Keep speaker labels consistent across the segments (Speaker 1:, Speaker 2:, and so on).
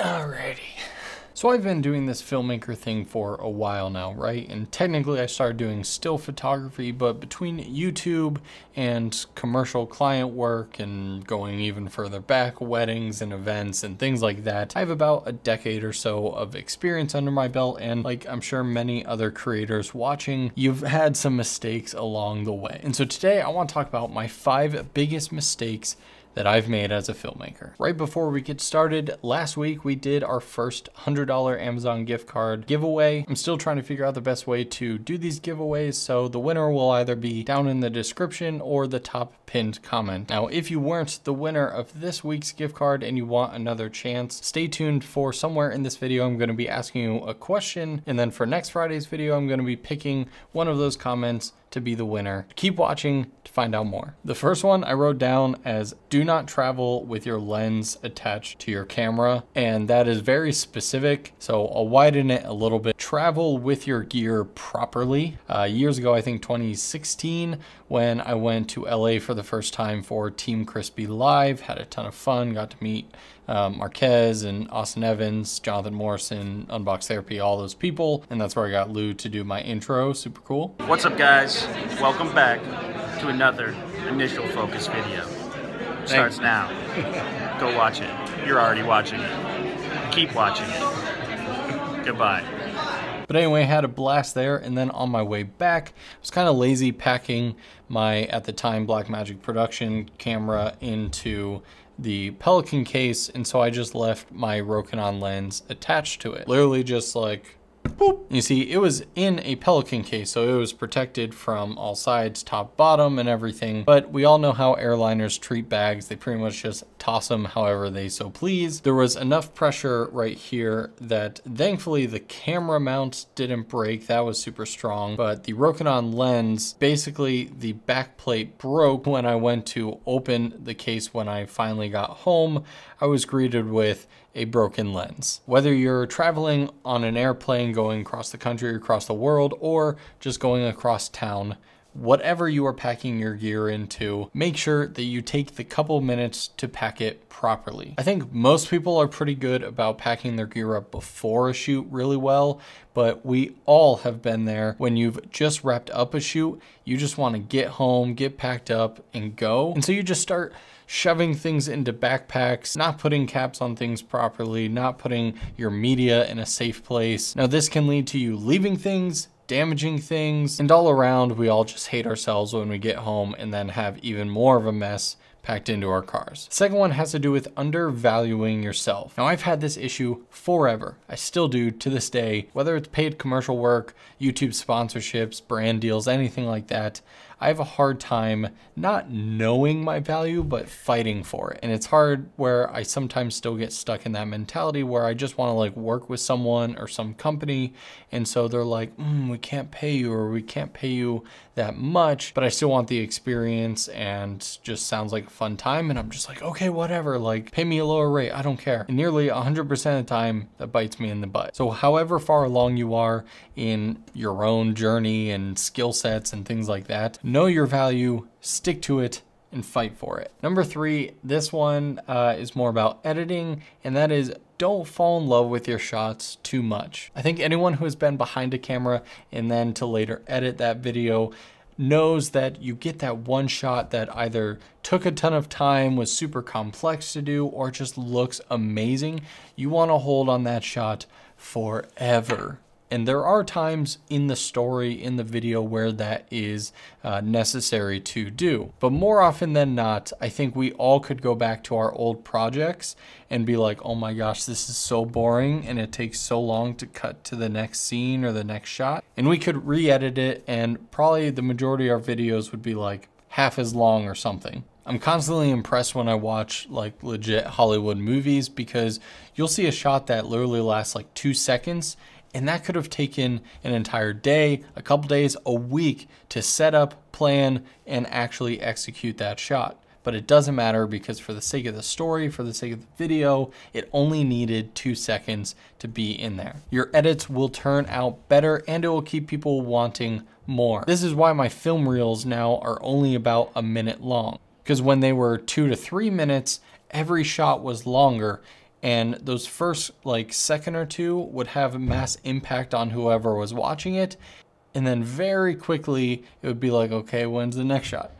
Speaker 1: Alrighty. So I've been doing this filmmaker thing for a while now, right? And technically I started doing still photography, but between YouTube and commercial client work and going even further back, weddings and events and things like that, I have about a decade or so of experience under my belt. And like I'm sure many other creators watching, you've had some mistakes along the way. And so today I wanna to talk about my five biggest mistakes that I've made as a filmmaker. Right before we get started, last week we did our first $100 Amazon gift card giveaway. I'm still trying to figure out the best way to do these giveaways, so the winner will either be down in the description or the top pinned comment. Now, if you weren't the winner of this week's gift card and you want another chance, stay tuned for somewhere in this video I'm gonna be asking you a question, and then for next Friday's video, I'm gonna be picking one of those comments to be the winner. Keep watching to find out more. The first one I wrote down as do not travel with your lens attached to your camera. And that is very specific. So I'll widen it a little bit. Travel with your gear properly. Uh, years ago, I think 2016, when I went to LA for the first time for Team Crispy Live, had a ton of fun, got to meet um, Marquez and Austin Evans, Jonathan Morrison, Unbox Therapy, all those people. And that's where I got Lou to do my intro. Super cool. What's up, guys? Welcome back to another initial focus video. Starts now. Go watch it. You're already watching it. Keep watching it. Goodbye. But anyway, had a blast there. And then on my way back, I was kind of lazy packing my, at the time, Blackmagic production camera into the Pelican case. And so I just left my Rokinon lens attached to it. Literally just like Boop. You see, it was in a Pelican case, so it was protected from all sides, top, bottom, and everything. But we all know how airliners treat bags. They pretty much just toss them however they so please. There was enough pressure right here that thankfully the camera mount didn't break. That was super strong. But the Rokinon lens, basically the back plate broke when I went to open the case when I finally got home. I was greeted with a broken lens. Whether you're traveling on an airplane going across the country or across the world or just going across town, whatever you are packing your gear into, make sure that you take the couple minutes to pack it properly. I think most people are pretty good about packing their gear up before a shoot really well, but we all have been there when you've just wrapped up a shoot, you just wanna get home, get packed up and go. And so you just start shoving things into backpacks, not putting caps on things properly, not putting your media in a safe place. Now this can lead to you leaving things damaging things. And all around, we all just hate ourselves when we get home and then have even more of a mess packed into our cars. second one has to do with undervaluing yourself. Now I've had this issue forever. I still do to this day, whether it's paid commercial work, YouTube sponsorships, brand deals, anything like that. I have a hard time not knowing my value, but fighting for it. And it's hard where I sometimes still get stuck in that mentality where I just want to like work with someone or some company. And so they're like, mm, we can't pay you or we can't pay you that much, but I still want the experience and just sounds like fun time and I'm just like, okay, whatever, like pay me a lower rate, I don't care. And nearly 100% of the time that bites me in the butt. So however far along you are in your own journey and skill sets and things like that, know your value, stick to it, and fight for it. Number three, this one uh, is more about editing, and that is don't fall in love with your shots too much. I think anyone who has been behind a camera and then to later edit that video knows that you get that one shot that either took a ton of time, was super complex to do, or just looks amazing. You wanna hold on that shot forever. And there are times in the story, in the video, where that is uh, necessary to do. But more often than not, I think we all could go back to our old projects and be like, oh my gosh, this is so boring and it takes so long to cut to the next scene or the next shot. And we could re edit it, and probably the majority of our videos would be like half as long or something. I'm constantly impressed when I watch like legit Hollywood movies because you'll see a shot that literally lasts like two seconds and that could have taken an entire day, a couple days, a week to set up, plan, and actually execute that shot. But it doesn't matter because for the sake of the story, for the sake of the video, it only needed two seconds to be in there. Your edits will turn out better and it will keep people wanting more. This is why my film reels now are only about a minute long because when they were two to three minutes, every shot was longer and those first like second or two would have mass impact on whoever was watching it and then very quickly it would be like okay when's the next shot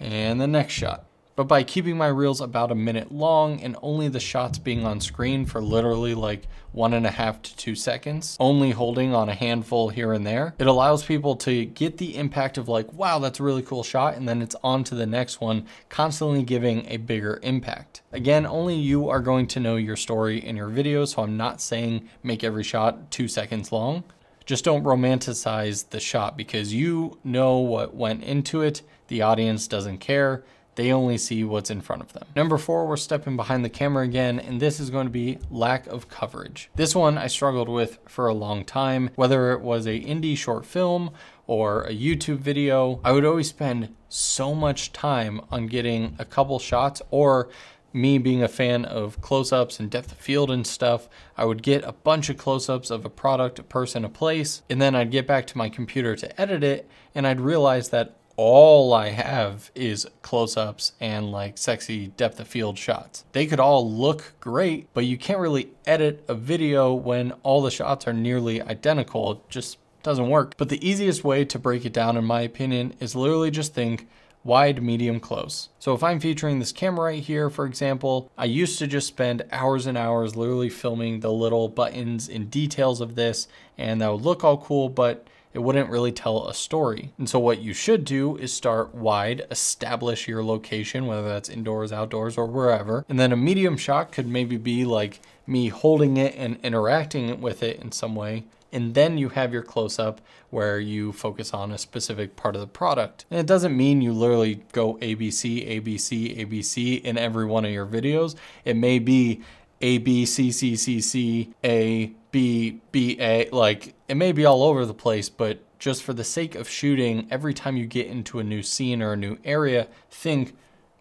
Speaker 1: and the next shot but by keeping my reels about a minute long and only the shots being on screen for literally like one and a half to two seconds, only holding on a handful here and there, it allows people to get the impact of like, wow, that's a really cool shot, and then it's on to the next one, constantly giving a bigger impact. Again, only you are going to know your story in your video, so I'm not saying make every shot two seconds long. Just don't romanticize the shot because you know what went into it, the audience doesn't care, they only see what's in front of them. Number four, we're stepping behind the camera again, and this is going to be lack of coverage. This one I struggled with for a long time, whether it was a indie short film or a YouTube video, I would always spend so much time on getting a couple shots or me being a fan of close-ups and depth of field and stuff, I would get a bunch of close-ups of a product, a person, a place, and then I'd get back to my computer to edit it, and I'd realize that all I have is close ups and like sexy depth of field shots. They could all look great, but you can't really edit a video when all the shots are nearly identical. It just doesn't work. But the easiest way to break it down, in my opinion, is literally just think wide, medium, close. So if I'm featuring this camera right here, for example, I used to just spend hours and hours literally filming the little buttons and details of this, and that would look all cool, but it wouldn't really tell a story. And so what you should do is start wide, establish your location, whether that's indoors, outdoors, or wherever. And then a medium shot could maybe be like me holding it and interacting with it in some way. And then you have your close up where you focus on a specific part of the product. And it doesn't mean you literally go ABC, ABC, ABC in every one of your videos. It may be A, B, C, C, C, C, A, be be a like it may be all over the place, but just for the sake of shooting, every time you get into a new scene or a new area, think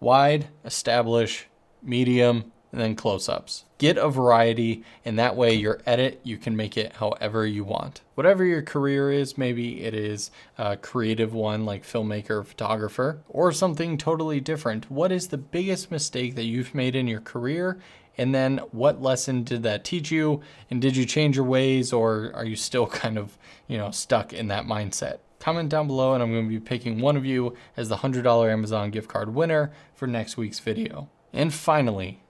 Speaker 1: wide, establish, medium, and then close-ups. Get a variety, and that way your edit, you can make it however you want. Whatever your career is, maybe it is a creative one like filmmaker, photographer, or something totally different. What is the biggest mistake that you've made in your career and then what lesson did that teach you? And did you change your ways or are you still kind of, you know, stuck in that mindset? Comment down below and I'm gonna be picking one of you as the $100 Amazon gift card winner for next week's video. And finally,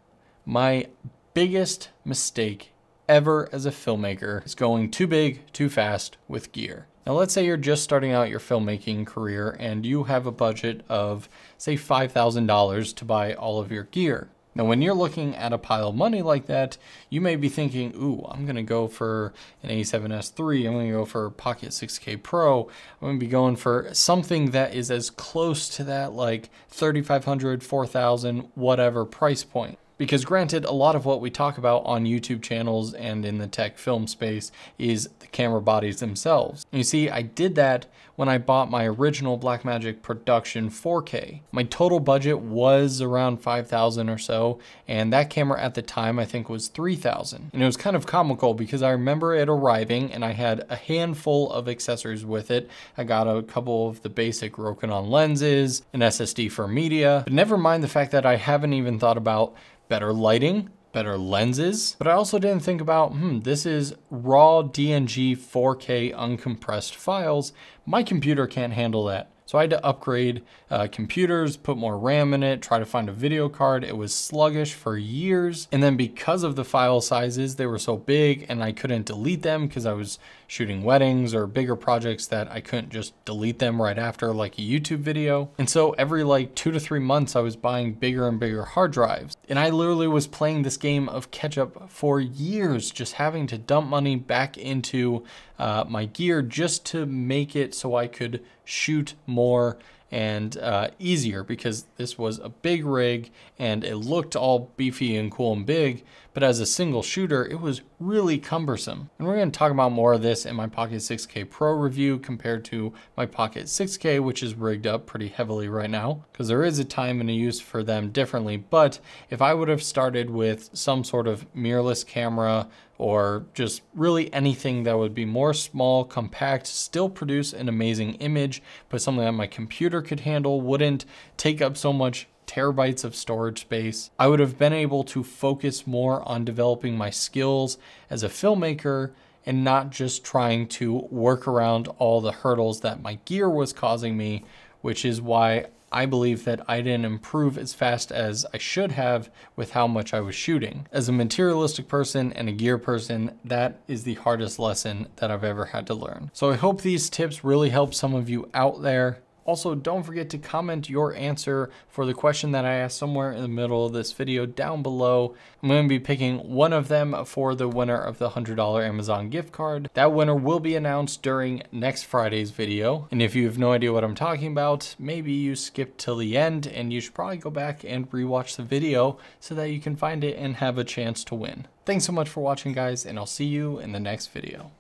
Speaker 1: my biggest mistake ever as a filmmaker is going too big, too fast with gear. Now let's say you're just starting out your filmmaking career and you have a budget of say $5,000 to buy all of your gear. Now, when you're looking at a pile of money like that, you may be thinking, ooh, I'm gonna go for an A7S III, I'm gonna go for Pocket 6K Pro, I'm gonna be going for something that is as close to that like 3,500, 4,000, whatever price point. Because granted, a lot of what we talk about on YouTube channels and in the tech film space is the camera bodies themselves. you see, I did that when I bought my original Blackmagic Production 4K. My total budget was around 5,000 or so, and that camera at the time I think was 3,000. And it was kind of comical because I remember it arriving and I had a handful of accessories with it. I got a couple of the basic Rokinon lenses, an SSD for media, but never mind the fact that I haven't even thought about better lighting, better lenses, but I also didn't think about, hmm, this is raw DNG 4K uncompressed files. My computer can't handle that. So I had to upgrade uh, computers, put more RAM in it, try to find a video card. It was sluggish for years. And then because of the file sizes, they were so big and I couldn't delete them because I was shooting weddings or bigger projects that I couldn't just delete them right after like a YouTube video. And so every like two to three months, I was buying bigger and bigger hard drives. And I literally was playing this game of catch up for years, just having to dump money back into uh, my gear just to make it so I could shoot more and uh, easier because this was a big rig and it looked all beefy and cool and big, but as a single shooter, it was really cumbersome. And we're gonna talk about more of this in my Pocket 6K Pro review compared to my Pocket 6K, which is rigged up pretty heavily right now, because there is a time and a use for them differently. But if I would have started with some sort of mirrorless camera, or just really anything that would be more small, compact, still produce an amazing image, but something that my computer could handle wouldn't take up so much terabytes of storage space. I would have been able to focus more on developing my skills as a filmmaker and not just trying to work around all the hurdles that my gear was causing me, which is why I believe that I didn't improve as fast as I should have with how much I was shooting. As a materialistic person and a gear person, that is the hardest lesson that I've ever had to learn. So I hope these tips really help some of you out there. Also, don't forget to comment your answer for the question that I asked somewhere in the middle of this video down below. I'm going to be picking one of them for the winner of the $100 Amazon gift card. That winner will be announced during next Friday's video. And if you have no idea what I'm talking about, maybe you skipped till the end and you should probably go back and rewatch the video so that you can find it and have a chance to win. Thanks so much for watching guys and I'll see you in the next video.